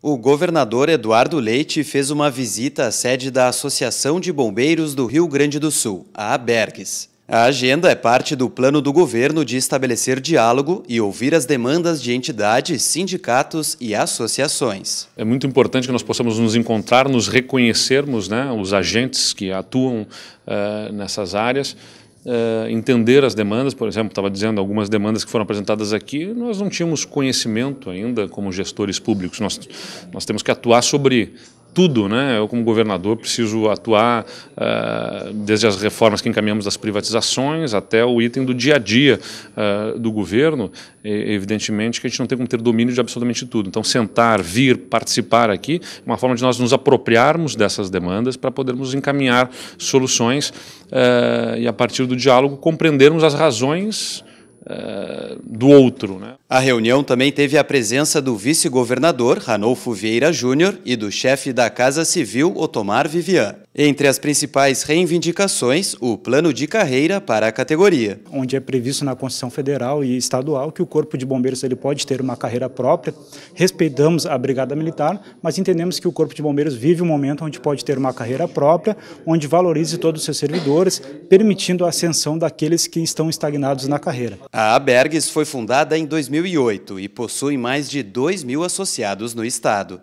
O governador Eduardo Leite fez uma visita à sede da Associação de Bombeiros do Rio Grande do Sul, a ABERGS. A agenda é parte do plano do governo de estabelecer diálogo e ouvir as demandas de entidades, sindicatos e associações. É muito importante que nós possamos nos encontrar, nos reconhecermos, né, os agentes que atuam uh, nessas áreas, uh, entender as demandas, por exemplo, estava dizendo algumas demandas que foram apresentadas aqui, nós não tínhamos conhecimento ainda como gestores públicos. Nós, nós temos que atuar sobre tudo, né? Eu como governador preciso atuar uh, desde as reformas que encaminhamos das privatizações até o item do dia a dia uh, do governo. E, evidentemente que a gente não tem como ter domínio de absolutamente tudo. Então sentar, vir, participar aqui é uma forma de nós nos apropriarmos dessas demandas para podermos encaminhar soluções uh, e a partir do diálogo compreendermos as razões do outro, né? A reunião também teve a presença do vice-governador Ranolfo Vieira Júnior e do chefe da Casa Civil Otomar Vivian. Entre as principais reivindicações, o plano de carreira para a categoria. Onde é previsto na Constituição Federal e Estadual que o Corpo de Bombeiros ele pode ter uma carreira própria. Respeitamos a Brigada Militar, mas entendemos que o Corpo de Bombeiros vive um momento onde pode ter uma carreira própria, onde valorize todos os seus servidores, permitindo a ascensão daqueles que estão estagnados na carreira. A Abergues foi fundada em 2000 2008 e possui mais de 2 mil associados no estado.